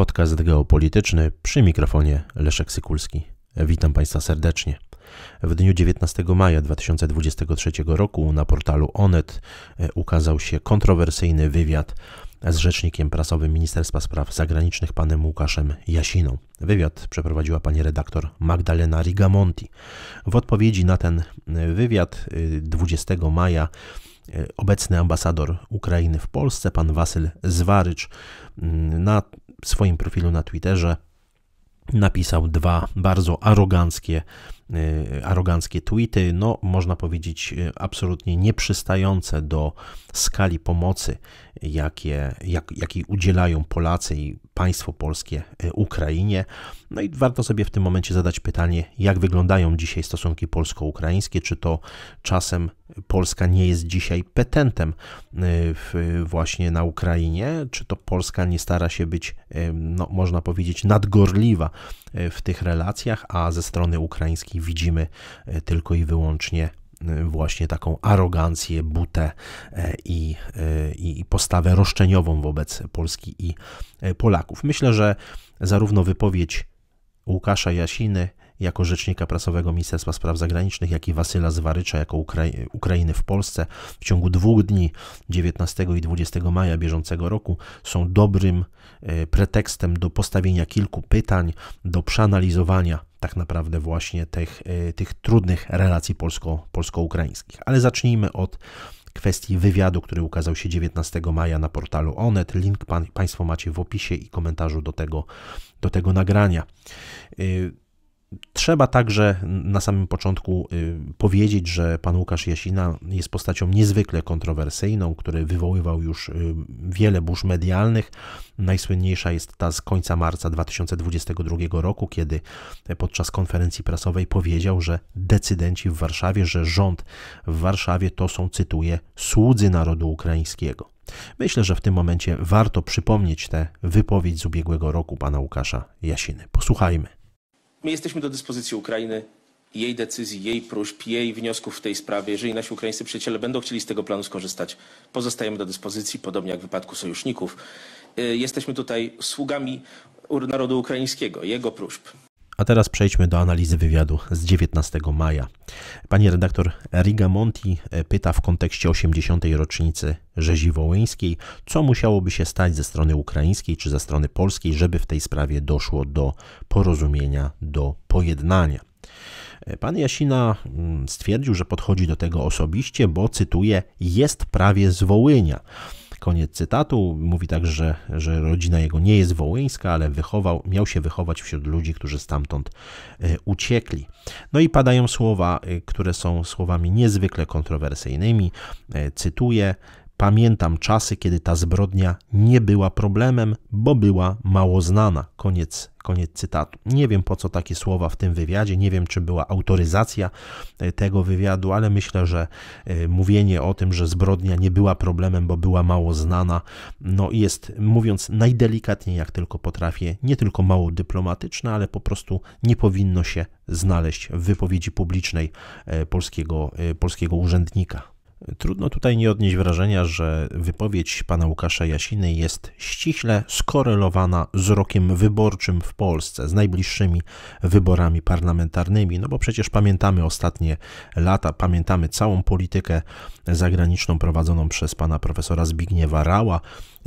Podcast geopolityczny przy mikrofonie Leszek Sykulski. Witam Państwa serdecznie. W dniu 19 maja 2023 roku na portalu Onet e, ukazał się kontrowersyjny wywiad z rzecznikiem prasowym Ministerstwa Spraw Zagranicznych panem Łukaszem Jasiną. Wywiad przeprowadziła pani redaktor Magdalena Rigamonti. W odpowiedzi na ten e, wywiad 20 e, maja obecny ambasador Ukrainy w Polsce, pan Wasyl Zwarycz, na swoim profilu na Twitterze napisał dwa bardzo aroganckie, y, aroganckie tweety, no można powiedzieć y, absolutnie nieprzystające do skali pomocy, jakie, jak, jakiej udzielają Polacy i państwo polskie y, Ukrainie. No i warto sobie w tym momencie zadać pytanie, jak wyglądają dzisiaj stosunki polsko-ukraińskie, czy to czasem Polska nie jest dzisiaj petentem y, właśnie na Ukrainie, czy to Polska nie stara się być, y, no, można powiedzieć, nadgorliwa w tych relacjach, a ze strony ukraińskiej widzimy tylko i wyłącznie Y, właśnie taką arogancję, butę e, i, e, i postawę roszczeniową wobec Polski i e, Polaków. Myślę, że zarówno wypowiedź Łukasza Jasiny, jako rzecznika prasowego Ministerstwa Spraw Zagranicznych, jak i Wasyla Zwarycza jako Ukrainy w Polsce w ciągu dwóch dni 19 i 20 maja bieżącego roku są dobrym e, pretekstem do postawienia kilku pytań, do przeanalizowania tak naprawdę właśnie tych, e, tych trudnych relacji polsko, polsko-ukraińskich. Ale zacznijmy od kwestii wywiadu, który ukazał się 19 maja na portalu Onet. Link pan, Państwo macie w opisie i komentarzu do tego, do tego nagrania. E, Trzeba także na samym początku y, powiedzieć, że pan Łukasz Jasina jest postacią niezwykle kontrowersyjną, który wywoływał już y, wiele burz medialnych. Najsłynniejsza jest ta z końca marca 2022 roku, kiedy podczas konferencji prasowej powiedział, że decydenci w Warszawie, że rząd w Warszawie to są, cytuję, słudzy narodu ukraińskiego. Myślę, że w tym momencie warto przypomnieć tę wypowiedź z ubiegłego roku pana Łukasza Jasiny. Posłuchajmy. My jesteśmy do dyspozycji Ukrainy, jej decyzji, jej próśb, jej wniosków w tej sprawie. Jeżeli nasi ukraińscy przyjaciele będą chcieli z tego planu skorzystać, pozostajemy do dyspozycji, podobnie jak w wypadku sojuszników. Y, jesteśmy tutaj sługami narodu ukraińskiego, jego próśb. A teraz przejdźmy do analizy wywiadu z 19 maja. Pani redaktor Riga Monti e, pyta w kontekście 80. rocznicy rzezi wołyńskiej, co musiałoby się stać ze strony ukraińskiej czy ze strony polskiej, żeby w tej sprawie doszło do porozumienia, do pojednania. E, pan Jasina mm, stwierdził, że podchodzi do tego osobiście, bo cytuję: Jest prawie z Wołynia. Koniec cytatu. Mówi także, że, że rodzina jego nie jest wołyńska, ale wychował, miał się wychować wśród ludzi, którzy stamtąd e, uciekli. No i padają słowa, e, które są słowami niezwykle kontrowersyjnymi. E, cytuję: Pamiętam czasy, kiedy ta zbrodnia nie była problemem, bo była mało znana. Koniec, koniec cytatu. Nie wiem po co takie słowa w tym wywiadzie, nie wiem czy była autoryzacja e, tego wywiadu, ale myślę, że e, mówienie o tym, że zbrodnia nie była problemem, bo była mało znana, no jest, mówiąc najdelikatniej jak tylko potrafię, nie tylko mało dyplomatyczne, ale po prostu nie powinno się znaleźć w wypowiedzi publicznej e, polskiego, polskiego urzędnika. Trudno tutaj nie odnieść wrażenia, że wypowiedź pana Łukasza Jasiny jest ściśle skorelowana z rokiem wyborczym w Polsce, z najbliższymi wyborami parlamentarnymi, no bo przecież pamiętamy ostatnie lata, pamiętamy całą politykę zagraniczną prowadzoną przez pana profesora Zbigniewa Rała,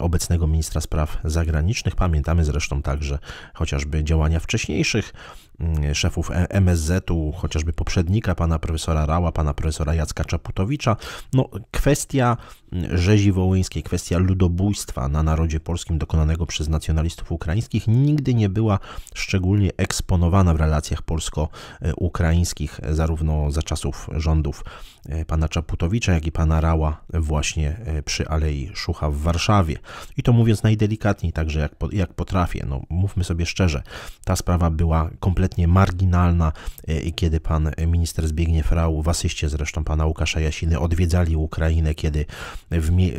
obecnego ministra spraw zagranicznych, pamiętamy zresztą także chociażby działania wcześniejszych Mm, szefów e- MSZ-u, chociażby poprzednika, pana profesora Rała, pana profesora Jacka Czaputowicza. No, kwestia mm, rzezi wołyńskiej, kwestia ludobójstwa na narodzie polskim dokonanego przez nacjonalistów ukraińskich nigdy nie była szczególnie eksponowana w relacjach polsko-ukraińskich, e, zarówno za czasów rządów e, pana Czaputowicza, jak i pana Rała właśnie przy Alei Szucha w Warszawie. I to mówiąc najdelikatniej, także jak, jak potrafię, no mówmy sobie szczerze, ta sprawa była kompletnie kompletnie marginalna, e, kiedy pan e, minister Zbigniew Rau w asyście zresztą pana Łukasza Jasiny odwiedzali Ukrainę, kiedy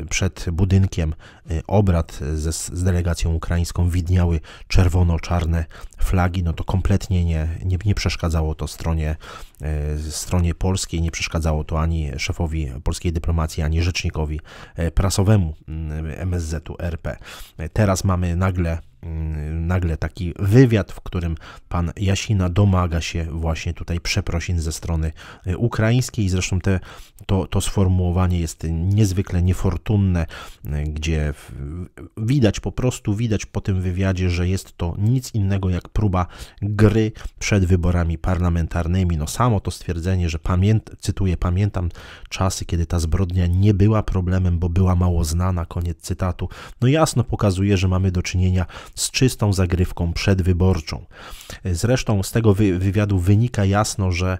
przed budynkiem e, obrad ze, z delegacją ukraińską widniały czerwono-czarne flagi, no to kompletnie nie, nie, nie przeszkadzało to stronie, stronie polskiej, nie przeszkadzało to ani szefowi polskiej dyplomacji, ani rzecznikowi prasowemu MSZ-u RP. Teraz mamy nagle Y, nagle taki wywiad, w którym pan Jasina domaga się właśnie tutaj przeprosin ze strony y, ukraińskiej. Zresztą te, to, to sformułowanie jest niezwykle niefortunne, y, gdzie widać po prostu, widać po tym wywiadzie, że jest to nic innego jak próba gry przed wyborami parlamentarnymi. No samo to stwierdzenie, że pamięt, cytuję, pamiętam czasy, kiedy ta zbrodnia nie była problemem, bo była mało znana, koniec cytatu. No jasno pokazuje, że mamy do czynienia z czystą zagrywką przedwyborczą. Zresztą z tego wywiadu wynika jasno, że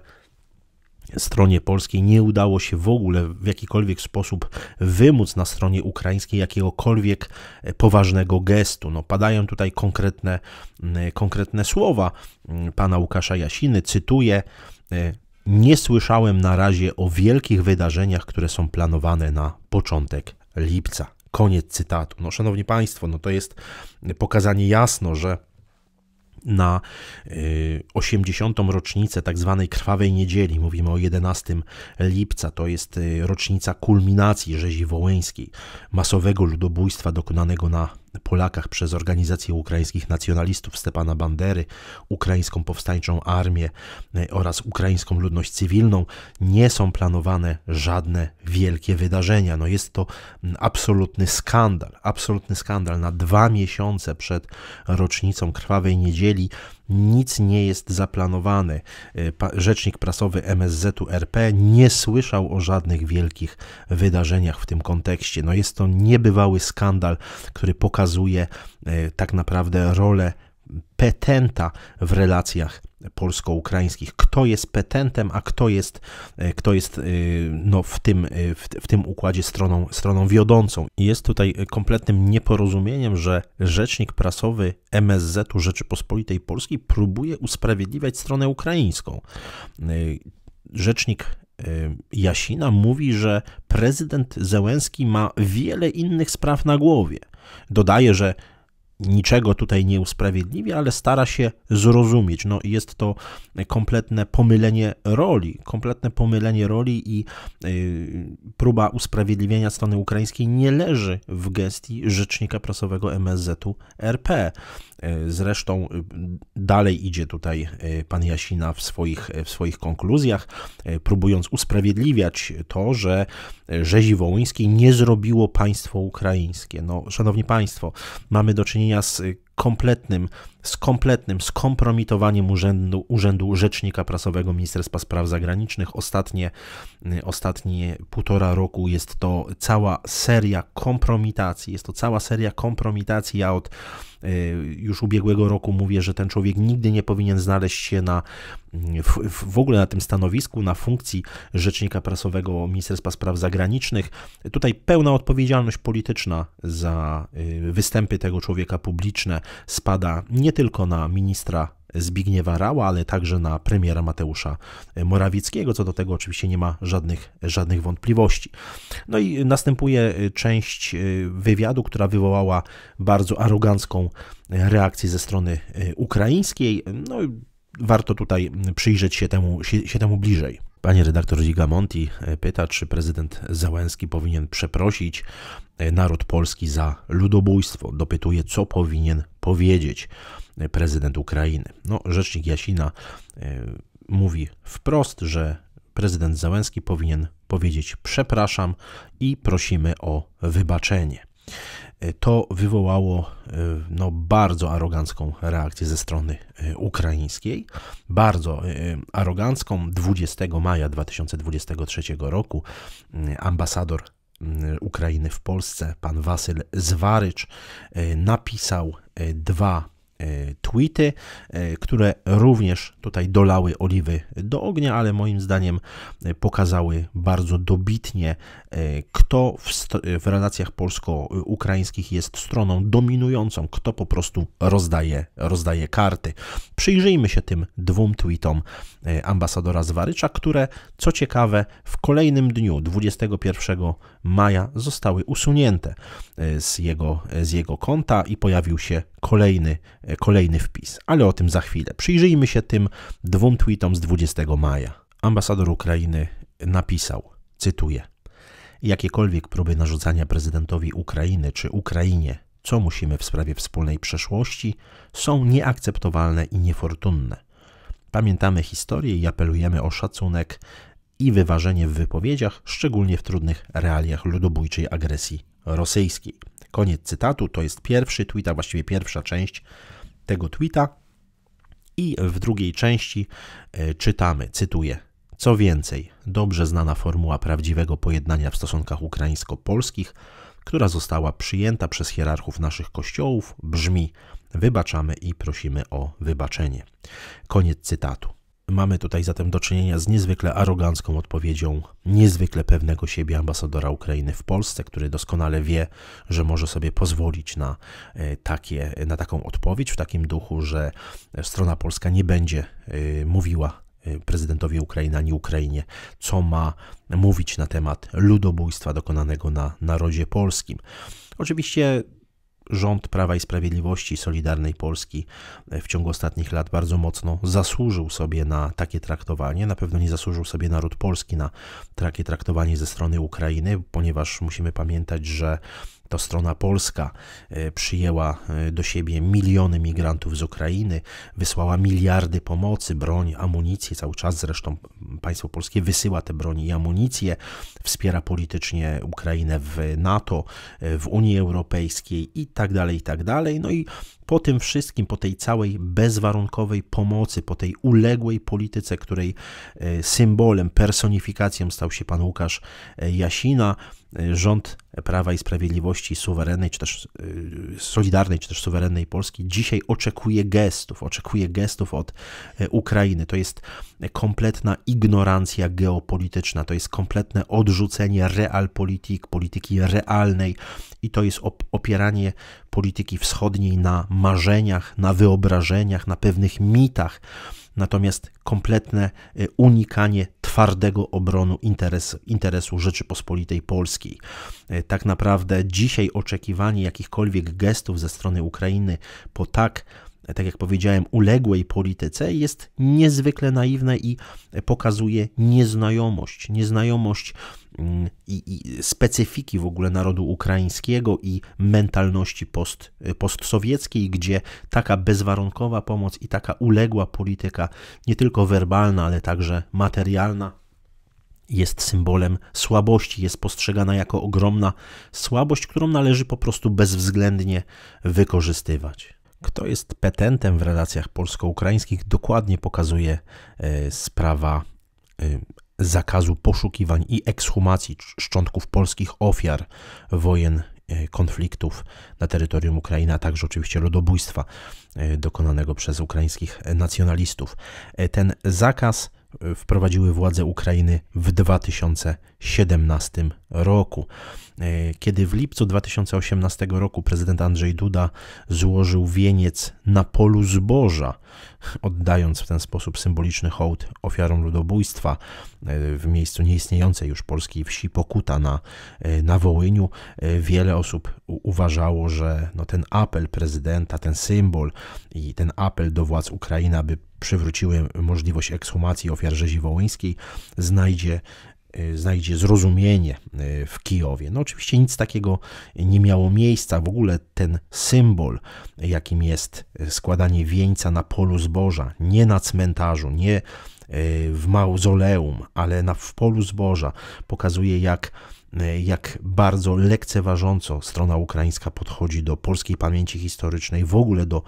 stronie polskiej nie udało się w ogóle w jakikolwiek sposób wymóc na stronie ukraińskiej jakiegokolwiek e, poważnego gestu. No, padają tutaj konkretne, konkretne słowa pana Łukasza Jasiny, cytuję. E, nie słyszałem na razie o wielkich wydarzeniach, które są planowane na początek lipca. Koniec cytatu. No, szanowni Państwo, no to jest pokazanie jasno, że na 80. Y, rocznicę tak zwanej Krwawej Niedzieli, mówimy o 11 lipca, to jest y, rocznica kulminacji rzezi wołyńskiej, masowego ludobójstwa dokonanego na Polakach przez organizację ukraińskich nacjonalistów Stepana Bandery, ukraińską powstańczą armię e, oraz ukraińską ludność cywilną nie są planowane żadne wielkie wydarzenia. No jest to absolutny skandal, absolutny skandal. Na dwa miesiące przed rocznicą Krwawej Niedzieli nic nie jest zaplanowane. Rzecznik prasowy MSZ-u RP nie słyszał o żadnych wielkich wydarzeniach w tym kontekście. No jest to niebywały skandal, który pokazuje e, tak naprawdę rolę petenta w relacjach polsko-ukraińskich. Kto jest petentem, a kto jest, e, kto jest e, no, w, tym, e, w, tym układzie stroną, stroną wiodącą. Jest tutaj kompletnym nieporozumieniem, że rzecznik prasowy MSZ-u Rzeczypospolitej Polskiej próbuje usprawiedliwiać stronę ukraińską. Rzecznik Jasina mówi, że prezydent Zełenski ma wiele innych spraw na głowie. Dodaje, że niczego tutaj nie usprawiedliwia, ale stara się zrozumieć. No i jest to kompletne pomylenie roli, kompletne pomylenie roli i y, próba usprawiedliwienia strony ukraińskiej nie leży w gestii rzecznika prasowego MSZ-u RP. E, zresztą y, dalej idzie tutaj e, pan Jasina w swoich, e, w swoich konkluzjach, próbując usprawiedliwiać to, że rzezi wołyńskiej nie zrobiło państwo ukraińskie. No, szanowni państwo, mamy do czynienia z y, kompletnym, z kompletnym skompromitowaniem urzędu, urzędu Rzecznika Prasowego Ministerstwa Spraw Zagranicznych. Ostatnie, y, ostatnie półtora roku jest to cała seria kompromitacji, jest to cała seria kompromitacji. Ja od E, już ubiegłego roku mówię, że ten człowiek nigdy nie powinien znaleźć się na, mm, w, w ogóle na tym stanowisku, na funkcji rzecznika prasowego Ministerstwa Spraw Zagranicznych. Tutaj pełna odpowiedzialność polityczna za y, występy tego człowieka publiczne spada nie tylko na ministra Zbigniewa Rała, ale także na premiera Mateusza Morawieckiego. Co do tego oczywiście nie ma żadnych, żadnych wątpliwości. No i następuje część e, wywiadu, która wywołała bardzo arogancką reakcję ze strony e, ukraińskiej. No warto tutaj przyjrzeć się temu, się, się temu bliżej. Panie redaktor Zigamonti e, pyta, czy prezydent Załęski powinien przeprosić naród polski za ludobójstwo. Dopytuje, co powinien powiedzieć prezydent Ukrainy. No, rzecznik Jasina e, mówi wprost, że prezydent Załęski powinien powiedzieć przepraszam i prosimy o wybaczenie. E, to wywołało e, no, bardzo arogancką reakcję ze strony ukraińskiej. Bardzo arogancką. 20 maja 2023 roku mm, ambasador mm, Ukrainy w Polsce, pan Wasyl Zwarycz, napisał dwa E, tweety, e, które również tutaj dolały oliwy do ognia, ale moim zdaniem e, pokazały bardzo dobitnie, kto w, w relacjach polsko-ukraińskich jest stroną dominującą, kto po prostu rozdaje, rozdaje karty. Przyjrzyjmy się tym dwóm tweetom ambasadora Zwarycza, które co ciekawe w kolejnym dniu, 21 maja, zostały usunięte z jego, z jego konta i pojawił się kolejny E, kolejny wpis, ale o tym za chwilę. Przyjrzyjmy się tym dwóm tweetom z 20 maja. Ambasador Ukrainy napisał, cytuję: Jakiekolwiek próby narzucania prezydentowi Ukrainy czy Ukrainie, co musimy w sprawie wspólnej przeszłości, są nieakceptowalne i niefortunne. Pamiętamy historię i apelujemy o szacunek i wyważenie w wypowiedziach, szczególnie w trudnych realiach ludobójczej agresji rosyjskiej. Koniec cytatu, to jest pierwszy tweet, a właściwie pierwsza część tego tweeta. I w drugiej części e, czytamy, cytuję. Co więcej, dobrze znana formuła prawdziwego pojednania w stosunkach ukraińsko-polskich, która została przyjęta przez hierarchów naszych kościołów, brzmi: Wybaczamy i prosimy o wybaczenie. Koniec cytatu. Mamy tutaj zatem do czynienia z niezwykle arogancką odpowiedzią niezwykle pewnego siebie ambasadora Ukrainy w Polsce, który doskonale wie, że może sobie pozwolić na, e, takie, na taką odpowiedź w takim duchu, że strona polska nie będzie e, mówiła e, prezydentowi Ukrainy ani Ukrainie, co ma mówić na temat ludobójstwa dokonanego na narodzie polskim. Oczywiście rząd Prawa i Sprawiedliwości Solidarnej Polski e, w ciągu ostatnich lat bardzo mocno zasłużył sobie na takie traktowanie. Na pewno nie zasłużył sobie naród polski na takie traktowanie ze strony Ukrainy, ponieważ musimy pamiętać, że to strona polska e, przyjęła e, do siebie miliony migrantów z Ukrainy, wysłała miliardy pomocy, broń, amunicję, cały czas zresztą państwo polskie wysyła te broni i amunicję, wspiera politycznie Ukrainę w NATO, w Unii Europejskiej i tak dalej, i tak dalej. No i po tym wszystkim, po tej całej bezwarunkowej pomocy, po tej uległej polityce, której e, symbolem, personifikacją stał się pan Łukasz e, Jasina, e, rząd Prawa i Sprawiedliwości suwerennej, czy też solidarnej, czy też suwerennej Polski dzisiaj oczekuje gestów, oczekuje gestów od Ukrainy. To jest kompletna ignorancja geopolityczna, to jest kompletne odrzucenie realpolitik, polityki realnej i to jest opieranie polityki wschodniej na marzeniach, na wyobrażeniach, na pewnych mitach. Natomiast kompletne y, unikanie twardego obronu interesu, interesu Rzeczypospolitej Polskiej. Y, tak naprawdę dzisiaj oczekiwanie jakichkolwiek gestów ze strony Ukrainy po tak tak jak powiedziałem, uległej polityce jest niezwykle naiwne i pokazuje nieznajomość, nieznajomość mm, i, i specyfiki w ogóle narodu ukraińskiego i mentalności post, postsowieckiej, gdzie taka bezwarunkowa pomoc i taka uległa polityka, nie tylko werbalna, ale także materialna, jest symbolem słabości, jest postrzegana jako ogromna słabość, którą należy po prostu bezwzględnie wykorzystywać. Kto jest petentem w relacjach polsko-ukraińskich, dokładnie pokazuje e, sprawa e, zakazu poszukiwań i ekshumacji szczątków polskich ofiar wojen, e, konfliktów na terytorium Ukrainy, a także oczywiście ludobójstwa dokonanego przez ukraińskich nacjonalistów. Ten zakaz E, wprowadziły władze Ukrainy w 2017 roku. E, kiedy w lipcu 2018 roku prezydent Andrzej Duda złożył wieniec na polu zboża oddając w ten sposób symboliczny hołd ofiarom ludobójstwa e, w miejscu nieistniejącej już polskiej wsi Pokuta na, e, na Wołyniu. E, wiele osób uważało, że no ten apel prezydenta, ten symbol i ten apel do władz Ukrainy, aby przywróciły możliwość ekshumacji ofiar rzezi wołyńskiej, znajdzie Y, znajdzie zrozumienie y, w Kijowie. No oczywiście nic takiego nie miało miejsca. W ogóle ten symbol, jakim jest składanie wieńca na polu zboża, nie na cmentarzu, nie y, w mauzoleum, ale na, w polu zboża, pokazuje jak E, jak bardzo lekceważąco strona ukraińska podchodzi do polskiej pamięci historycznej, w ogóle do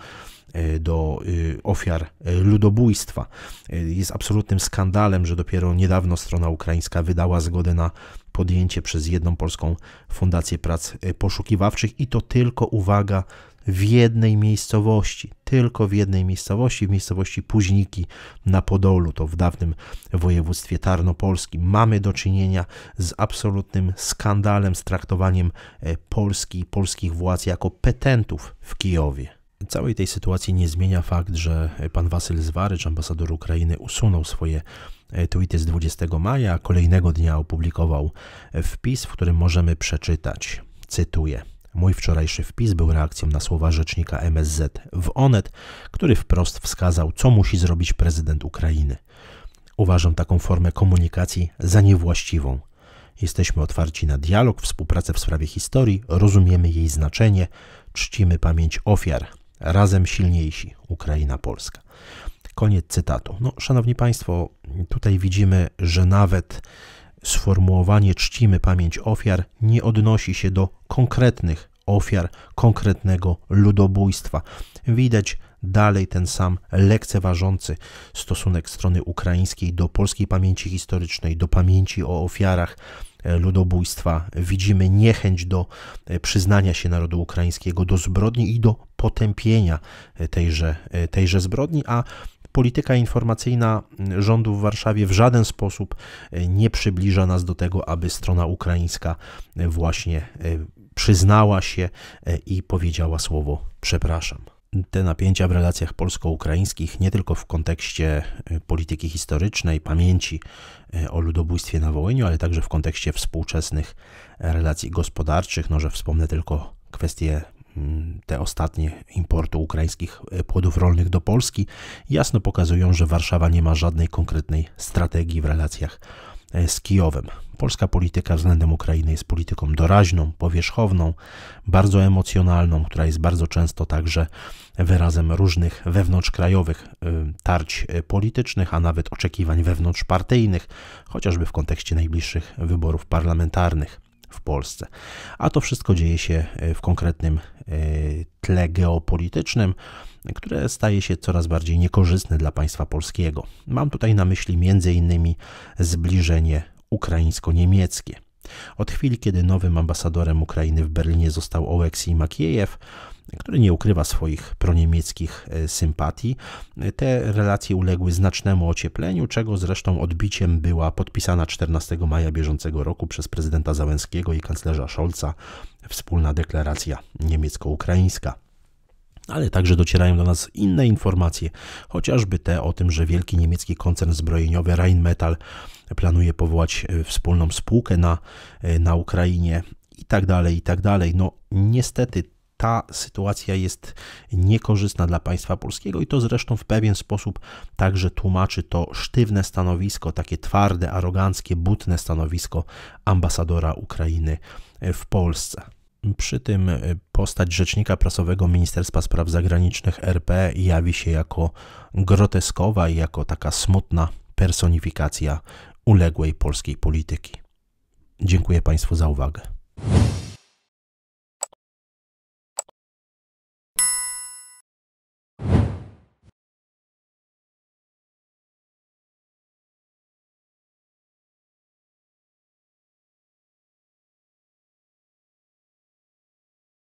e, do e, ofiar ludobójstwa. Jest absolutnym skandalem, że dopiero niedawno strona ukraińska wydała zgodę na podjęcie przez jedną polską fundację prac poszukiwawczych i to tylko uwaga w jednej miejscowości, tylko w jednej miejscowości, w miejscowości Późniki na Podolu, to w dawnym województwie tarnopolskim. Mamy do czynienia z absolutnym skandalem, z traktowaniem e, Polski, polskich władz jako petentów w Kijowie. Całej tej sytuacji nie zmienia fakt, że e, pan Wasyl Zwarycz, ambasador Ukrainy, usunął swoje e, tweety z 20 maja, a kolejnego dnia opublikował wpis, w którym możemy przeczytać, cytuję – Mój wczorajszy wpis był reakcją na słowa rzecznika MSZ w Onet, który wprost wskazał, co musi zrobić prezydent Ukrainy. Uważam taką formę komunikacji za niewłaściwą. Jesteśmy otwarci na dialog, współpracę w sprawie historii, rozumiemy jej znaczenie, czcimy pamięć ofiar. Razem silniejsi Ukraina Polska. Koniec cytatu. No, szanowni Państwo, tutaj widzimy, że nawet Sformułowanie czcimy pamięć ofiar nie odnosi się do konkretnych ofiar konkretnego ludobójstwa. Widać dalej ten sam lekceważący stosunek strony ukraińskiej do polskiej pamięci historycznej, do pamięci o ofiarach e, ludobójstwa. Widzimy niechęć do e, przyznania się narodu ukraińskiego do zbrodni i do potępienia e, tejże, tejże zbrodni, a polityka informacyjna rządu w Warszawie w żaden sposób e, nie przybliża nas do tego, aby strona ukraińska e, właśnie e, przyznała się i powiedziała słowo przepraszam te napięcia w relacjach polsko-ukraińskich, nie tylko w kontekście polityki historycznej, pamięci o ludobójstwie na Wołyniu, ale także w kontekście współczesnych relacji gospodarczych. No, że wspomnę tylko kwestię te ostatnie importy ukraińskich e, płodów rolnych do Polski jasno pokazują, że Warszawa nie ma żadnej konkretnej strategii w relacjach e, z Kijowem. Polska polityka względem Ukrainy jest polityką doraźną, powierzchowną, bardzo emocjonalną, która jest bardzo często także wyrazem różnych wewnątrzkrajowych e, tarć politycznych, a nawet oczekiwań wewnątrzpartyjnych, chociażby w kontekście najbliższych wyborów parlamentarnych w Polsce. A to wszystko dzieje się e, w konkretnym e, tle geopolitycznym, które staje się coraz bardziej niekorzystne dla państwa polskiego. Mam tutaj na myśli m.in. zbliżenie ukraińsko-niemieckie. Od chwili, kiedy nowym ambasadorem Ukrainy w Berlinie został Oleksij Makiejew, który nie ukrywa swoich proniemieckich e, sympatii. Te relacje uległy znacznemu ociepleniu, czego zresztą odbiciem była podpisana 14 maja bieżącego roku przez prezydenta Załęskiego i kanclerza Scholza wspólna deklaracja niemiecko-ukraińska ale także docierają do nas inne informacje, chociażby te o tym, że wielki niemiecki koncern zbrojeniowy Rheinmetall planuje powołać e, wspólną spółkę na, e, na Ukrainie i tak dalej, i tak dalej. No niestety ta sytuacja jest niekorzystna dla państwa polskiego i to zresztą w pewien sposób także tłumaczy to sztywne stanowisko, takie twarde, aroganckie, butne stanowisko ambasadora Ukrainy w Polsce. Przy tym e, postać rzecznika prasowego Ministerstwa Spraw Zagranicznych RP jawi się jako groteskowa i jako taka smutna personifikacja uległej polskiej polityki. Dziękuję Państwu za uwagę.